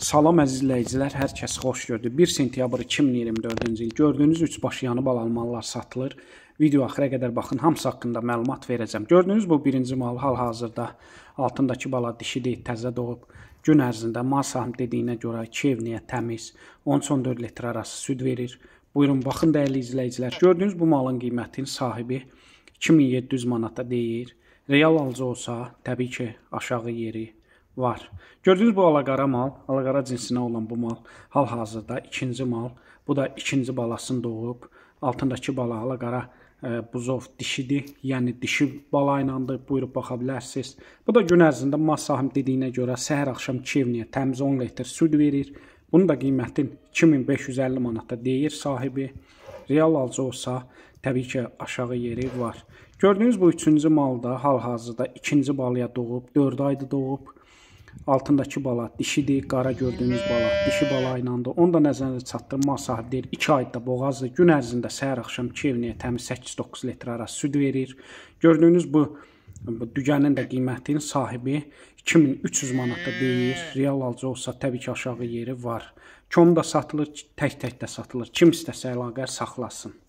Salam əzizləyicilər, hər kəs xoş gördü. 1 sentyabr 2024-cü il gördüyünüz üçbaşıyanı balalmalar satılır. Video axıra qədər baxın, hamısı haqqında məlumat verəcəm. Gördüyünüz bu birinci mal hal-hazırda altındakı bala dişi deyil, təzə doğub. Gün ərzində Masam dediyinə görə 2 evniyə təmiz, 10-14 litr arası süd verir. Buyurun, baxın dəyərli izləyicilər. Gördüyünüz bu malın qiymətinin sahibi 2700 manata deyir. Real alıcı olsa, təbii ki, aşağı yeri var. Gördüyünüz bu alaqara mal, alaqara cinsinə olan bu mal hal-hazırda ikinci mal. Bu da ikinci balasını doğub. Altındakı bala alaqara ə, e, buzov dişidir. Yəni dişi bala ilə də buyurub baxa bilərsiniz. Bu da gün ərzində mas sahim dediyinə görə səhər axşam Kivniyə təmiz 10 litr süd verir. Bunun da qiyməti 2550 manatda deyir sahibi. Real alıcı olsa təbii ki aşağı yeri var. Gördüyünüz bu üçüncü malda hal-hazırda ikinci balaya doğub, 4 aydır doğub altındakı bala dişidir, qara gördüyünüz bala dişi bala ilə də. Onu da nəzərdə çatdırmaq sahib deyil. 2 ayda boğazlı gün ərzində səhər axşam 2 evniyə təmiz 8-9 litr arası süd verir. Gördüyünüz bu, bu dügənin də qiymətinin sahibi 2300 manata deyir. Real alıcı olsa təbii ki aşağı yeri var. Kom da satılır, tək-tək də satılır. Kim istəsə əlaqə saxlasın.